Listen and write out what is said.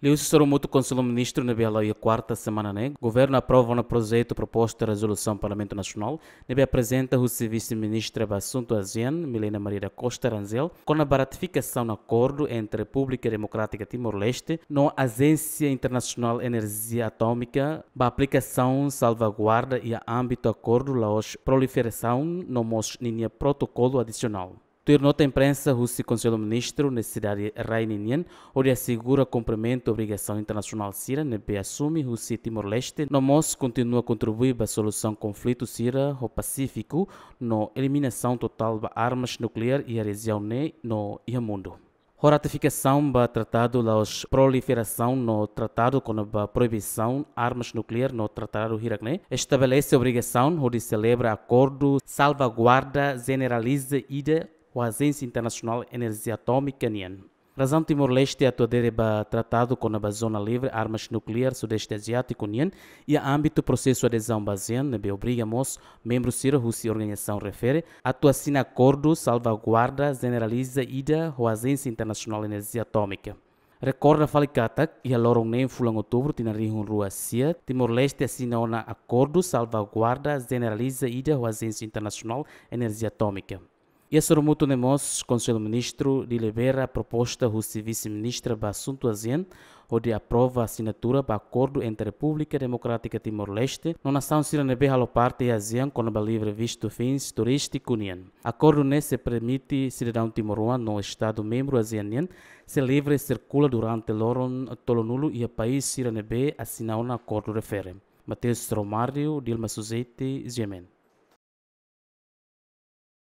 Liu Soromoto, Conselho-Ministro na Bela e a quarta semana né? Governo aprova no projeto proposta de resolução do Parlamento Nacional. Nebe apresenta o vice ministro do Assunto ASEAN, Milena Maria da Costa Aranzel, com a ratificação do acordo entre a República Democrática Timor-Leste na Agência Internacional de Energia Atômica, a aplicação salvaguarda e a âmbito do acordo laos proliferação no mos protocolo adicional. Deu nota imprensa o e do ministro na cidade Raininian, onde assegura cumprimento da obrigação internacional Síria, na B assume Rússia e Timor-Leste. No Mos continua a contribuir para a solução do conflito Síria o Pacífico, na eliminação total de armas nucleares e a adesão no mundo. A ratificação do Tratado da Proliferação no Tratado com a Proibição de Armas Nucleares no Tratado Hiragné estabelece a obrigação de celebra acordo, salvaguarda, generaliza e com a Agência Internacional Energia Atômica Kenyan. Razão Timor-Leste é a todereba tratado com a zona livre armas nucleares sudeste asiático União e a âmbito processo de adesão baseado na Beobriga Mos, membro Cira Rússia organização refere, atua assina acordo salvaguarda generaliza ida a Agência Internacional Energia Atômica. Recorda fale katak a lorong nem fulang outubro tina rihun rua sia Timor-Leste assinou na acordo salvaguarda generaliza ida a Agência Internacional Energia Atômica. E Yassurumutu Nemos, Conselho Ministro, de delibera a proposta do Vice-Ministro para Assunto ASEAN, onde aprova a assinatura para acordo entre a República Democrática Timor-Leste, na nação Siranebe Haloparte e ASEAN, com a livre visto fins turístico O Acordo nesse permite cidadão timoruano no Estado membro ASEAN se livre circula durante o Tolonulo e o país Siranebe assinar um acordo refere. Matheus Romário, Dilma Suzeite, Gemen.